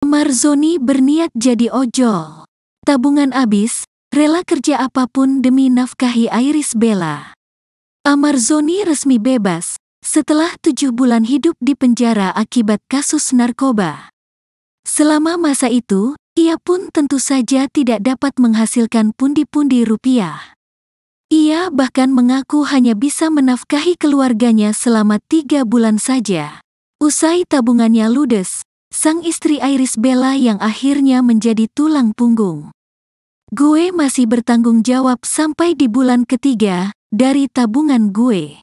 Marzoni berniat jadi ojol. Tabungan habis, rela kerja apapun demi nafkahi Iris Bella. Amarzoni resmi bebas setelah tujuh bulan hidup di penjara akibat kasus narkoba. Selama masa itu, ia pun tentu saja tidak dapat menghasilkan pundi-pundi rupiah. Ia bahkan mengaku hanya bisa menafkahi keluarganya selama tiga bulan saja. Usai tabungannya ludes, sang istri Iris Bella yang akhirnya menjadi tulang punggung. Gue masih bertanggung jawab sampai di bulan ketiga dari tabungan gue.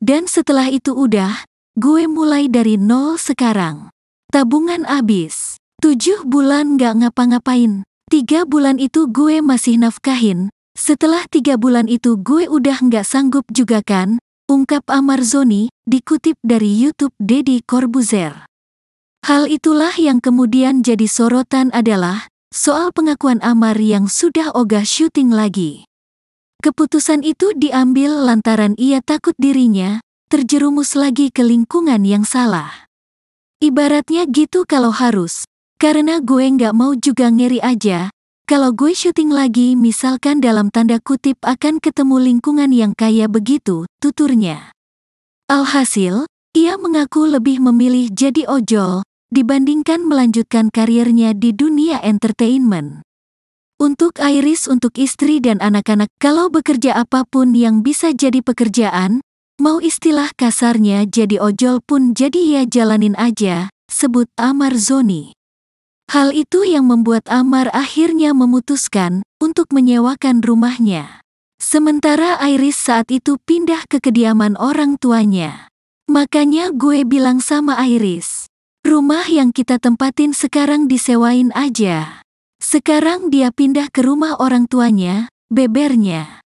Dan setelah itu udah, gue mulai dari nol sekarang. Tabungan abis. Tujuh bulan gak ngapa-ngapain. Tiga bulan itu gue masih nafkahin. Setelah tiga bulan itu gue udah gak sanggup juga kan, ungkap Amar Zoni, dikutip dari YouTube Dedi Corbuzier. Hal itulah yang kemudian jadi sorotan adalah soal pengakuan Amar yang sudah ogah syuting lagi. Keputusan itu diambil lantaran ia takut dirinya terjerumus lagi ke lingkungan yang salah. Ibaratnya gitu kalau harus, karena gue nggak mau juga ngeri aja, kalau gue syuting lagi misalkan dalam tanda kutip akan ketemu lingkungan yang kaya begitu, tuturnya. Alhasil, ia mengaku lebih memilih jadi ojol, dibandingkan melanjutkan karirnya di dunia entertainment. Untuk Iris untuk istri dan anak-anak kalau bekerja apapun yang bisa jadi pekerjaan, mau istilah kasarnya jadi ojol pun jadi ya jalanin aja, sebut Amar Zoni. Hal itu yang membuat Amar akhirnya memutuskan untuk menyewakan rumahnya. Sementara Iris saat itu pindah ke kediaman orang tuanya. Makanya gue bilang sama Iris, Rumah yang kita tempatin sekarang disewain aja. Sekarang dia pindah ke rumah orang tuanya, bebernya.